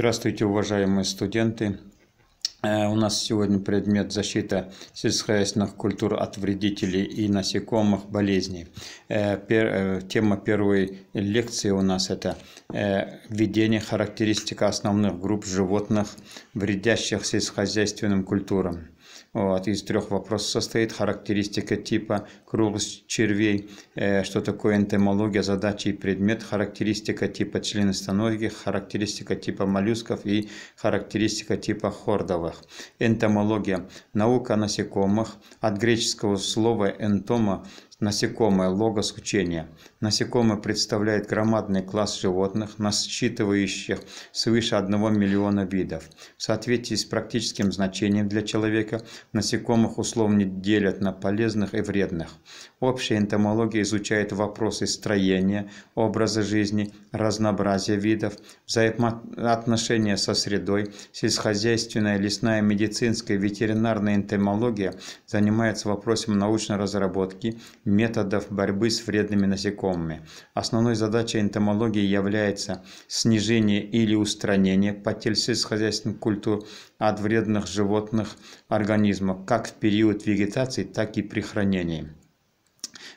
Здравствуйте, уважаемые студенты! Э, у нас сегодня предмет защита сельскохозяйственных культур от вредителей и насекомых болезней. Э, э, тема первой лекции у нас это введение характеристика основных групп животных, вредящих сельскохозяйственным культурам. Вот, из трех вопросов состоит характеристика типа, круглость червей, э, что такое энтомология, задачи и предмет, характеристика типа членистоногих, характеристика типа моллюсков и характеристика типа хордовых. Энтомология – наука насекомых, от греческого слова «энтома» Насекомое – логос учения. Насекомое представляет громадный класс животных, насчитывающих свыше 1 миллиона видов. В соответствии с практическим значением для человека, насекомых условно делят на полезных и вредных. Общая энтомология изучает вопросы строения, образа жизни, разнообразия видов, взаимоотношения со средой, сельскохозяйственная, лесная, медицинская, ветеринарная энтомология занимается вопросом научной разработки, методов борьбы с вредными насекомыми. Основной задачей энтомологии является снижение или устранение потерь сельскохозяйственных культур от вредных животных организмов как в период вегетации, так и при хранении.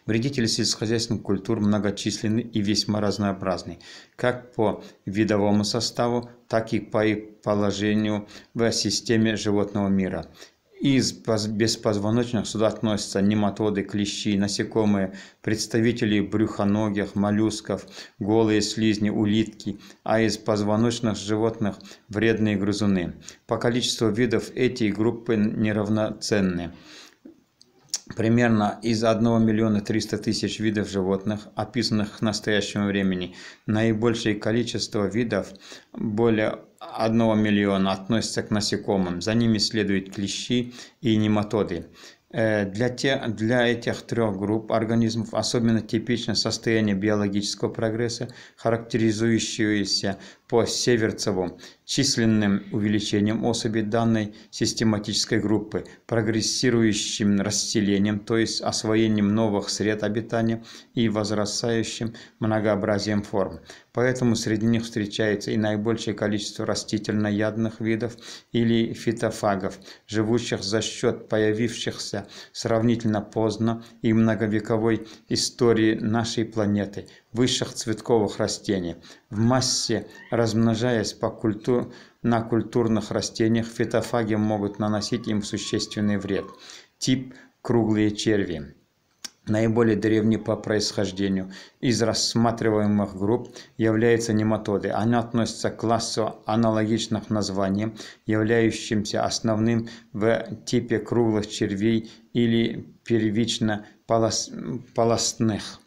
Вредители сельскохозяйственных культур многочисленны и весьма разнообразны, как по видовому составу, так и по их положению в системе животного мира. Из беспозвоночных сюда относятся нематоды, клещи, насекомые, представители брюхоногих, моллюсков, голые слизни, улитки, а из позвоночных животных – вредные грызуны. По количеству видов эти группы неравноценны. Примерно из 1 миллиона 300 тысяч видов животных, описанных к настоящему времени, наибольшее количество видов, более 1 миллиона, относится к насекомым. За ними следуют клещи и нематоды. Э, для, те, для этих трех групп организмов особенно типично состояние биологического прогресса, характеризующееся по Северцеву численным увеличением особей данной систематической группы, прогрессирующим расселением, то есть освоением новых сред обитания и возрастающим многообразием форм. Поэтому среди них встречается и наибольшее количество растительноядных видов или фитофагов, живущих за счет появившихся сравнительно поздно и многовековой истории нашей планеты, высших цветковых растений. В массе Размножаясь по культу... на культурных растениях, фитофаги могут наносить им существенный вред. Тип – круглые черви. Наиболее древний по происхождению из рассматриваемых групп являются нематоды. Они относятся к классу аналогичных названиям, являющимся основным в типе круглых червей или первично полос... полостных.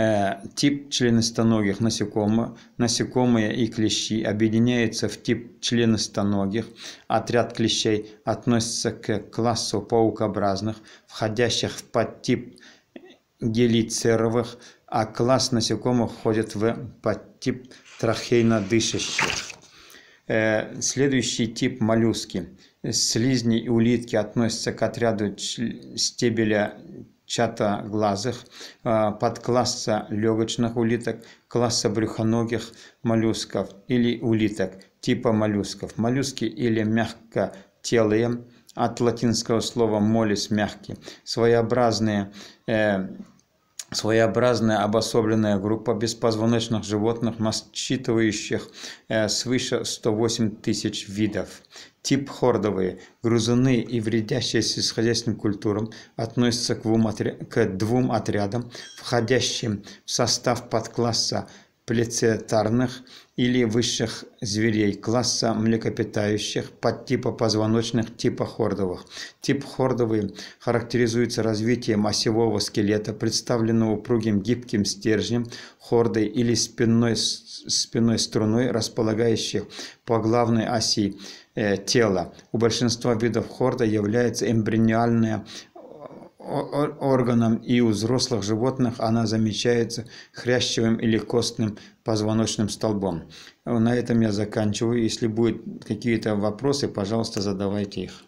Э, тип членистоногих насекомых, насекомые и клещи объединяются в тип членистоногих. Отряд клещей относится к классу паукообразных, входящих в подтип гелицеровых, а класс насекомых входит в подтип трахейнодышащих. Э, следующий тип – моллюски. Слизни и улитки относятся к отряду стебеля чатоглазых, э, подкласса легочных улиток, класса брюхоногих моллюсков или улиток, типа моллюсков. Моллюски или мягкотелые, от латинского слова «молис» – мягкие, своеобразные э, своеобразная обособленная группа беспозвоночных животных, насчитывающих э, свыше 108 тысяч видов. Тип хордовые, грузуны и вредящие сельскохозяйственным культурам относятся к двум отрядам, входящим в состав подкласса плецетарных или высших зверей класса млекопитающих под типа позвоночных типа хордовых. Тип хордовый характеризуется развитием осевого скелета, представленного упругим гибким стержнем, хордой или спинной, спинной струной, располагающих по главной оси э, тела. У большинства видов хорда является эмбриональная органам и у взрослых животных она замечается хрящевым или костным позвоночным столбом. На этом я заканчиваю. Если будут какие-то вопросы, пожалуйста, задавайте их.